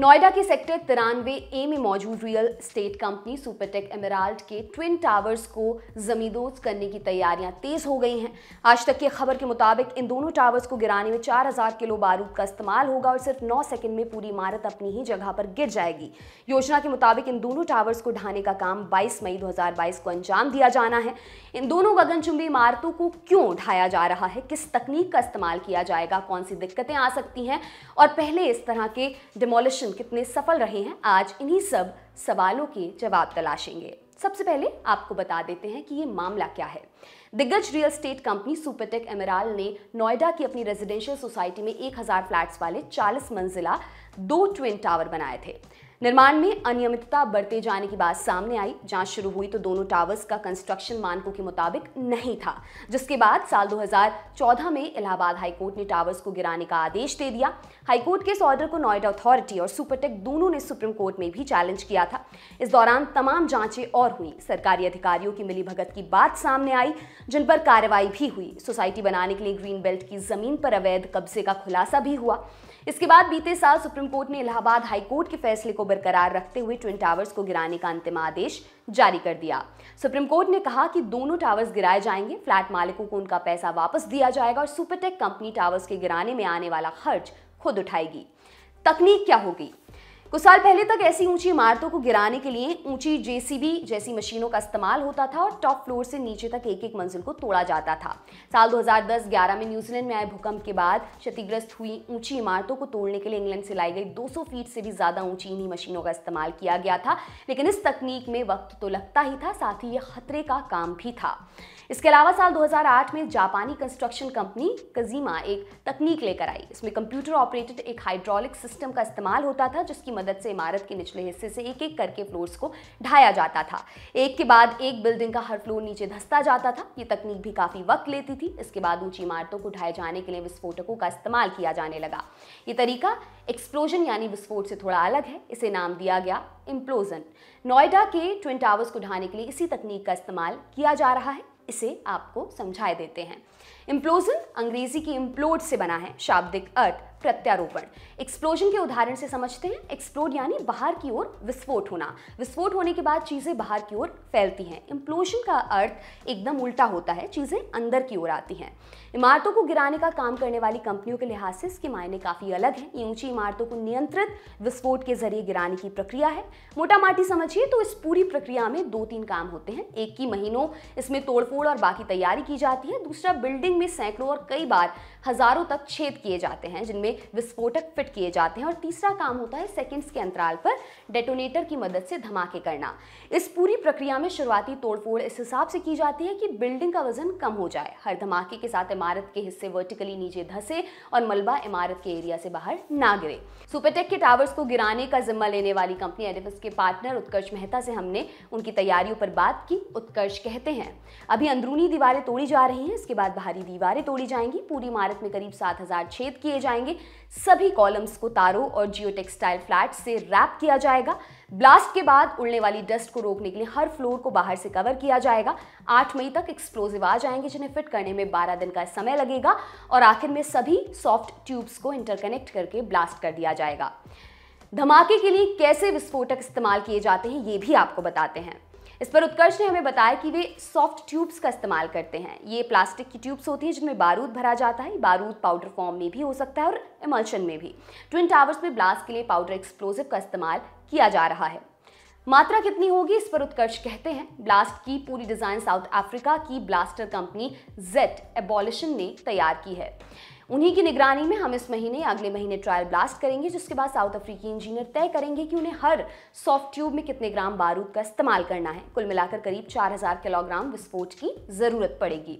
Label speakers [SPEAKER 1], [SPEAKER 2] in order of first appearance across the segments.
[SPEAKER 1] नोएडा के सेक्टर तिरानवे ए में मौजूद real estate company Supertech Emerald के ट्विन टावर्स को जमींदोज करने की तैयारियां तेज हो गई हैं आज तक की खबर के मुताबिक इन दोनों टावर्स को गिराने में 4000 किलो बारूद का इस्तेमाल होगा और सिर्फ 9 सेकंड में पूरी इमारत अपनी ही जगह पर गिर जाएगी योजना के मुताबिक इन दोनों टावर्स को ढाने का काम बाईस मई दो को अंजाम दिया जाना है इन दोनों गगनचुंबी इमारतों को क्यों ढाया जा रहा है किस तकनीक का इस्तेमाल किया जाएगा कौन सी दिक्कतें आ सकती हैं और पहले इस तरह के डिमोलिशन मिशन कितने सफल रहे हैं आज इन्हीं सब सवालों के जवाब तलाशेंगे सबसे पहले आपको बता देते हैं कि ये मामला क्या है दिग्गज real estate company Supertech Emerald ने नोएडा की अपनी रेजिडेंशियल सोसाइटी में 1000 फ्लैट्स वाले 40 मंजिला दो ट्विन टावर बनाए थे निर्माण में अनियमितता बरते जाने की बात सामने आई जांच शुरू हुई तो दोनों टावर्स का कंस्ट्रक्शन मानकों के मुताबिक नहीं था जिसके बाद साल 2014 में इलाहाबाद हाईकोर्ट ने टावर्स को गिराने का आदेश दे दिया हाईकोर्ट के इस ऑर्डर को नोएडा अथॉरिटी और सुपरटेक दोनों ने सुप्रीम कोर्ट में भी चैलेंज किया था इस दौरान तमाम जांचें और हुई सरकारी अधिकारियों की मिली भगत की बात सामने आई जिन पर कार्रवाई भी हुई सोसाइटी बनाने के लिए ग्रीन बेल्ट की जमीन पर अवैध कब्जे का खुलासा भी हुआ इसके बाद बीते साल सुप्रीम कोर्ट ने इलाहाबाद हाईकोर्ट के फैसले को बरकरार रखते हुए ट्विन टावर्स को गिराने का अंतिम आदेश जारी कर दिया सुप्रीम कोर्ट ने कहा कि दोनों टावर्स गिराए जाएंगे फ्लैट मालिकों को उनका पैसा वापस दिया जाएगा और सुपरटेक कंपनी टावर्स के गिराने में आने वाला खर्च खुद उठाएगी तकनीक क्या होगी कुछ साल पहले तक ऐसी ऊंची इमारतों को गिराने के लिए ऊंची जेसीबी जैसी मशीनों का इस्तेमाल होता था और टॉप फ्लोर से नीचे तक एक एक मंजिल को तोड़ा जाता था साल 2010-11 में न्यूजीलैंड में आए भूकंप के बाद क्षतिग्रस्त हुई ऊंची इमारतों को तोड़ने के लिए इंग्लैंड से लाई गई 200 फीट से भी ज़्यादा ऊंची इन्हीं मशीनों का इस्तेमाल किया गया था लेकिन इस तकनीक में वक्त तो लगता ही था साथ ही ये खतरे का काम भी था इसके अलावा साल 2008 में जापानी कंस्ट्रक्शन कंपनी कजीमा एक तकनीक लेकर आई इसमें कंप्यूटर ऑपरेटेड एक हाइड्रोलिक सिस्टम का इस्तेमाल होता था जिसकी मदद से इमारत के निचले हिस्से से एक एक करके फ्लोर्स को ढाया जाता था एक के बाद एक बिल्डिंग का हर फ्लोर नीचे धसता जाता था ये तकनीक भी काफ़ी वक्त लेती थी इसके बाद ऊंची इमारतों को ढाए जाने के लिए विस्फोटकों का इस्तेमाल किया जाने लगा ये तरीका एक्सप्लोजन यानी विस्फोट से थोड़ा अलग है इसे नाम दिया गया इम्प्लोजन नोएडा के ट्विन टावर्स को ढाने के लिए इसी तकनीक का इस्तेमाल किया जा रहा है इसे आपको समझाए देते हैं इम्प्लोजन अंग्रेजी की इम्प्लोड से बना है शाब्दिक अर्थ प्रत्यारोपण एक्सप्लोजन के उदाहरण से समझते हैं एक्सप्लोड यानी बाहर की ओर विस्फोट होना विस्फोट होने के बाद चीज़ें बाहर की ओर फैलती हैं इम्प्लोजन का अर्थ एकदम उल्टा होता है चीज़ें अंदर की ओर आती हैं इमारतों को गिराने का काम करने वाली कंपनियों के लिहाज से इसके मायने काफ़ी अलग हैं ये ऊंची इमारतों को नियंत्रित विस्फोट के जरिए गिराने की प्रक्रिया है मोटा माटी समझिए तो इस पूरी प्रक्रिया में दो तीन काम होते हैं एक की महीनों इसमें तोड़फोड़ और बाकी तैयारी की जाती है दूसरा बिल्डिंग में सैकड़ों और कई बार हज़ारों तक छेद किए जाते हैं जिनमें में विस्फोटक फिट किए जाते हैं और तीसरा काम होता है सेकेंड्स के अंतराल पर डेटोनेटर की मदद से धमाके करना इस पूरी प्रक्रिया में शुरुआती तोड़फोड़ इस हिसाब से की जाती है कि बिल्डिंग का वजन कम हो जाए हर धमाके के साथ इमारत के हिस्से वर्टिकली नीचे धसे और मलबा इमारत के एरिया से बाहर ना गिरे सुपरटेक के टावर्स को गिराने का जिम्मा लेने वाली कंपनी एडिफिस के पार्टनर उत्कर्ष मेहता से हमने उनकी तैयारियों पर बात की उत्कर्ष कहते हैं अभी अंदरूनी दीवारें तोड़ी जा रही हैं इसके बाद बाहरी दीवारें तोड़ी जाएंगी पूरी इमारत में करीब सात हजार छेद किए जाएंगे सभी कॉलम्स को तारों और जियो टेक्सटाइल फ्लैट से रैप किया जाएगा ब्लास्ट के बाद उड़ने वाली डस्ट को रोकने के लिए हर फ्लोर को बाहर से कवर किया जाएगा आठ मई तक एक्सप्लोजिव आ जाएंगे जिन्हें फिट करने में बारह दिन का समय लगेगा और आखिर में सभी सॉफ्ट ट्यूब्स को इंटरकनेक्ट करके ब्लास्ट कर दिया जाएगा धमाके के लिए कैसे विस्फोटक इस्तेमाल किए जाते हैं ये भी आपको बताते हैं इस पर उत्कर्ष ने हमें बताया कि वे सॉफ्ट ट्यूब्स का इस्तेमाल करते हैं ये प्लास्टिक की ट्यूब्स होती हैं जिनमें बारूद भरा जाता है बारूद पाउडर फॉर्म में भी हो सकता है और इमल्शन में भी ट्विन टावर्स में ब्लास्ट के लिए पाउडर एक्सप्लोजिव का इस्तेमाल किया जा रहा है मात्रा कितनी होगी इस पर उत्कर्ष कहते हैं ब्लास्ट की पूरी डिज़ाइन साउथ अफ्रीका की ब्लास्टर कंपनी जेट एबॉलिशन ने तैयार की है उन्हीं की निगरानी में हम इस महीने या अगले महीने ट्रायल ब्लास्ट करेंगे जिसके बाद साउथ अफ्रीकी इंजीनियर तय करेंगे कि उन्हें हर सॉफ्ट ट्यूब में कितने ग्राम बारूद का इस्तेमाल करना है कुल मिलाकर करीब 4000 किलोग्राम विस्फोट की ज़रूरत पड़ेगी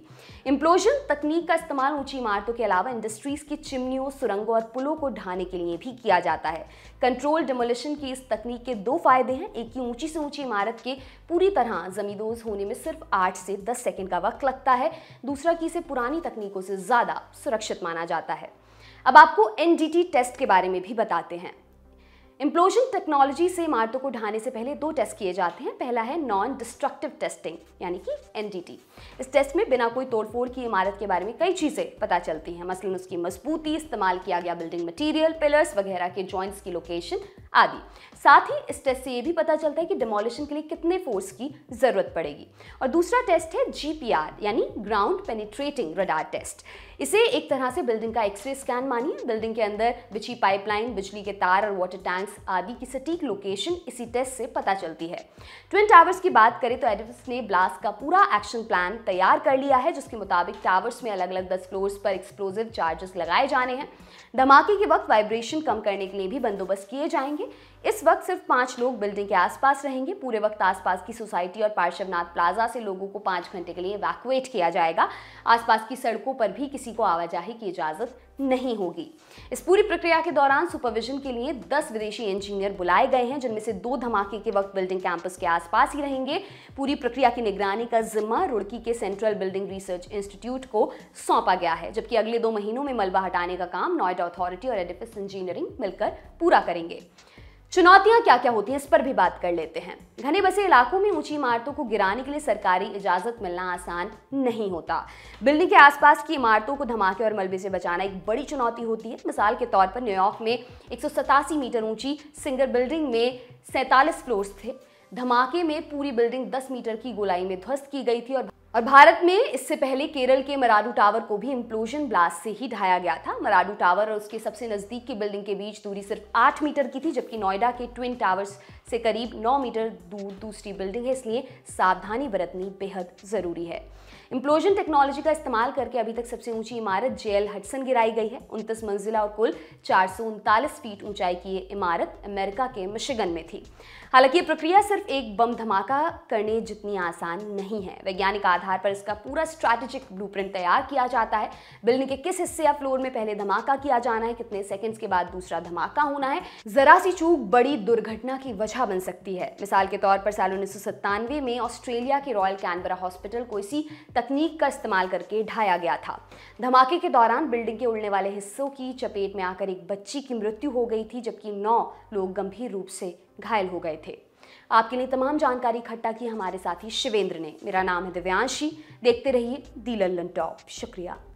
[SPEAKER 1] इम्प्लोजन तकनीक का इस्तेमाल ऊंची इमारतों के अलावा इंडस्ट्रीज़ की चिमनियों सुरंगों और पुलों को ढाने के लिए भी किया जाता है कंट्रोल डिमोलिशन की इस तकनीक के दो फायदे हैं एक की ऊंची से ऊंची इमारत के पूरी तरह जमींदोज होने में सिर्फ आठ से दस सेकेंड का वक्त लगता है दूसरा कि इसे पुरानी तकनीकों से ज़्यादा सुरक्षित माना जाता है अब आपको एनडीटी टेस्ट के बारे में भी बताते हैं इम्प्लोजन टेक्नोलॉजी से इमारतों को ढाने से पहले दो टेस्ट किए जाते हैं पहला है नॉन डिस्ट्रक्टिव टेस्टिंग यानी कि एन इस टेस्ट में बिना कोई तोड़फोड़ की इमारत के बारे में कई चीज़ें पता चलती हैं मसलन उसकी मजबूती इस्तेमाल किया गया बिल्डिंग मटीरियल पिलर्स वगैरह के जॉइंट्स की लोकेशन आदि साथ ही इस टेस्ट से ये भी पता चलता है कि डिमोलिशन के लिए कितने फोर्स की ज़रूरत पड़ेगी और दूसरा टेस्ट है जी यानी ग्राउंड पेनिट्रेटिंग रडार टेस्ट इसे एक तरह से बिल्डिंग का एक्सरे स्कैन मानिए बिल्डिंग के अंदर बिछी पाइपलाइन बिजली के तार और वाटर टैंक प्लांट्स आदि की सटीक लोकेशन इसी टेस्ट से पता चलती है ट्विन टावर्स की बात करें तो एडिफिस ने ब्लास्ट का पूरा एक्शन प्लान तैयार कर लिया है जिसके मुताबिक टावर्स में अलग अलग दस फ्लोर्स पर एक्सप्लोजिव चार्जेस लगाए जाने हैं धमाके के वक्त वाइब्रेशन कम करने के लिए भी बंदोबस्त किए जाएंगे इस वक्त सिर्फ पाँच लोग बिल्डिंग के आसपास रहेंगे पूरे वक्त आसपास की सोसाइटी और पार्श्वनाथ प्लाजा से लोगों को पाँच घंटे के लिए वैकुएट किया जाएगा आसपास की सड़कों पर भी किसी को आवाजाही की इजाज़त नहीं होगी इस पूरी प्रक्रिया के दौरान सुपरविजन के लिए 10 विदेशी इंजीनियर बुलाए गए हैं जिनमें से दो धमाके के वक्त बिल्डिंग कैंपस के आसपास ही रहेंगे पूरी प्रक्रिया की निगरानी का जिम्मा रुड़की के सेंट्रल बिल्डिंग रिसर्च इंस्टीट्यूट को सौंपा गया है जबकि अगले दो महीनों में मलबा हटाने का काम नोएडा अथॉरिटी और एडिफिस इंजीनियरिंग मिलकर पूरा करेंगे चुनौतियां क्या क्या होती हैं इस पर भी बात कर लेते हैं घने बसे इलाकों में ऊंची इमारतों को गिराने के लिए सरकारी इजाजत मिलना आसान नहीं होता बिल्डिंग के आसपास की इमारतों को धमाके और मलबे से बचाना एक बड़ी चुनौती होती है मिसाल के तौर पर न्यूयॉर्क में एक मीटर ऊंची सिंगल बिल्डिंग में सैतालीस फ्लोर्स थे धमाके में पूरी बिल्डिंग 10 मीटर की गोलाई में ध्वस्त की गई थी और और भारत में इससे पहले केरल के मराडू टावर को भी इम्प्लोजन ब्लास्ट से ही ढाया गया था मराडू टावर और उसके सबसे नज़दीक की बिल्डिंग के बीच दूरी सिर्फ आठ मीटर की थी जबकि नोएडा के ट्विन टावर्स से करीब 9 मीटर दूर दूसरी बिल्डिंग है इसलिए सावधानी बरतनी बेहद ज़रूरी है इम्प्लोजन टेक्नोलॉजी का इस्तेमाल करके अभी तक सबसे ऊंची इमारत जेएल हटसन गिराई गई है उनतीस मंजिला और कुल चार फीट ऊंचाई की ये इमारत अमेरिका के मिशिगन में थी हालांकि ये प्रक्रिया सिर्फ एक बम धमाका करने जितनी आसान नहीं है वैज्ञानिक आधार पर इसका पूरा स्ट्रैटेजिक ब्लूप्रिंट तैयार किया जाता है बिल्डिंग के किस हिस्से या फ्लोर में पहले धमाका किया जाना है कितने सेकेंड्स के बाद दूसरा धमाका होना है जरा सी चूक बड़ी दुर्घटना की वजह अच्छा बन सकती है मिसाल के तौर पर साल उन्नीस में ऑस्ट्रेलिया के रॉयल कैनबरा हॉस्पिटल को इसी तकनीक का इस्तेमाल करके ढाया गया था धमाके के दौरान बिल्डिंग के उड़ने वाले हिस्सों की चपेट में आकर एक बच्ची की मृत्यु हो गई थी जबकि नौ लोग गंभीर रूप से घायल हो गए थे आपके लिए तमाम जानकारी इकट्ठा की हमारे साथी शिवेंद्र ने मेरा नाम है दिव्यांशी देखते रहिए दी लल्लन टॉप शुक्रिया